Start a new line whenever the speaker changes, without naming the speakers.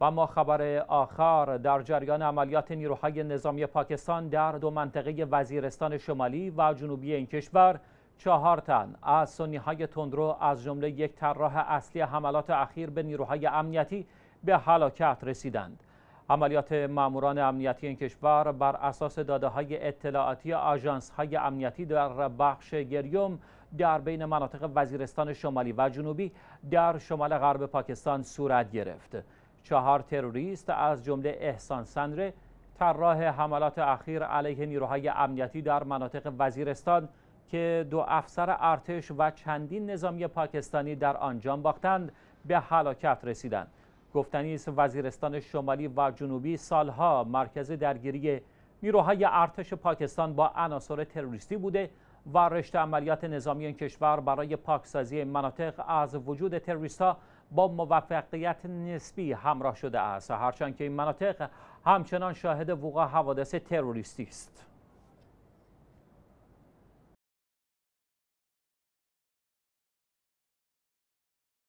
و ما خبر آخر در جریان عملیات نیروهای نظامی پاکستان در دو منطقه وزیرستان شمالی و جنوبی این کشور چهار تن از سنی های تندرو از جمله یک طراح اصلی حملات اخیر به نیروهای امنیتی به هلاکت رسیدند عملیات ماموران امنیتی این کشور بر اساس داده های اطلاعاتی آژانس های امنیتی در بخش گریوم در بین مناطق وزیرستان شمالی و جنوبی در شمال غرب پاکستان صورت گرفت چهار تروریست از جمله احسان سندره طراح حملات اخیر علیه نیروهای امنیتی در مناطق وزیرستان که دو افسر ارتش و چندین نظامی پاکستانی در آنجام باختند به هلاکت رسیدند گفتنی است وزیرستان شمالی و جنوبی سالها مرکز درگیری نیروهای ارتش پاکستان با عناصر تروریستی بوده و رشته عملیات نظامی این کشور برای پاکسازی مناطق از وجود تروریستا با موفقیت نسبی همراه شده است هرچند که این مناطق همچنان شاهد وقوع حوادث تروریستی است